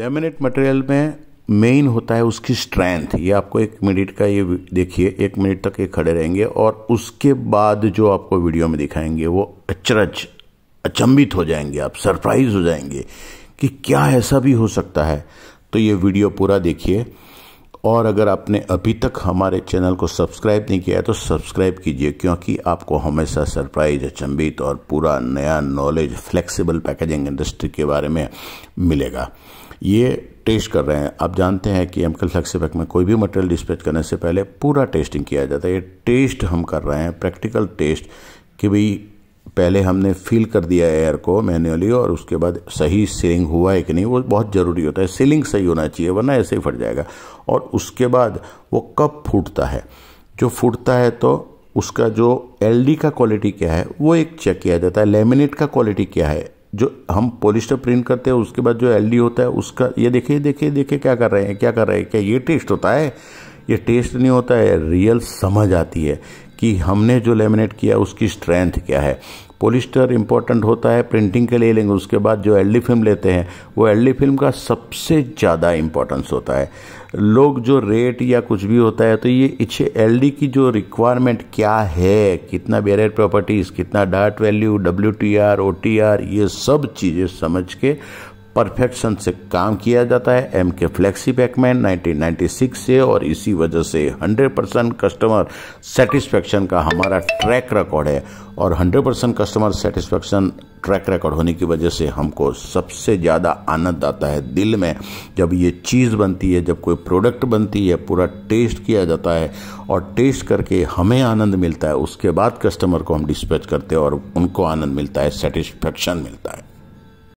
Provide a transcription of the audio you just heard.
laminate material में main होता है उसकी स्ट्रेंथ ये आपको एक मिनट का ये देखिए एक मिनट तक ये खड़े रहेंगे और उसके बाद जो आपको वीडियो में दिखाएंगे वो अचरज अचंभित हो जाएंगे आप सरप्राइज हो जाएंगे कि क्या ऐसा भी हो सकता है तो ये वीडियो पूरा देखिए और अगर आपने अभी तक हमारे चैनल को सब्सक्राइब नहीं किया है तो सब्सक्राइब कीजिए क्योंकि आपको हमेशा सरप्राइज अचंभित और पूरा नया नॉलेज फ्लेक्सिबल पैकेजिंग इंडस्ट्री के बारे में मिलेगा ये टेस्ट कर रहे हैं आप जानते हैं कि एमकल कल में कोई भी मटेरियल डिस्पैच करने से पहले पूरा टेस्टिंग किया जाता है ये टेस्ट हम कर रहे हैं प्रैक्टिकल टेस्ट कि भाई पहले हमने फील कर दिया एयर को मैन्युअली और उसके बाद सही सीलिंग हुआ है कि नहीं वो बहुत ज़रूरी होता है सीलिंग सही होना चाहिए वरना ऐसे ही फट जाएगा और उसके बाद वो कब फूटता है जो फूटता है तो उसका जो एलडी का क्वालिटी क्या है वो एक चेक किया जाता है लेमिनेट का क्वालिटी क्या है जो हम पोलिस्टर प्रिंट करते हैं उसके बाद जो एल होता है उसका ये देखिए देखिए देखिए क्या कर रहे हैं क्या कर रहे हैं क्या ये टेस्ट होता है ये टेस्ट नहीं होता है रियल समझ आती है कि हमने जो लेमिनेट किया उसकी स्ट्रेंथ क्या है पोलिस्टर इंपॉर्टेंट होता है प्रिंटिंग के लिए लेंगे उसके बाद जो एल फिल्म लेते हैं वो एल फिल्म का सबसे ज़्यादा इम्पोर्टेंस होता है लोग जो रेट या कुछ भी होता है तो ये इच्छे एल की जो रिक्वायरमेंट क्या है कितना बेरियर प्रॉपर्टीज़ कितना डार्ट value W T R O T R ये सब चीज़ें समझ के परफेक्शन से काम किया जाता है एम के फ्लेक्सी पैकमैन नाइनटीन से और इसी वजह से 100 परसेंट कस्टमर सेटिस्फेक्शन का हमारा ट्रैक रिकॉर्ड है और 100 percent customer satisfaction track record होने की वजह से हमको सबसे ज़्यादा आनंद आता है दिल में जब ये चीज़ बनती है जब कोई प्रोडक्ट बनती है पूरा टेस्ट किया जाता है और टेस्ट करके हमें आनंद मिलता है उसके बाद कस्टमर को हम डिस्पैच करते हैं और उनको आनंद मिलता है सेटिस्फैक्शन मिलता है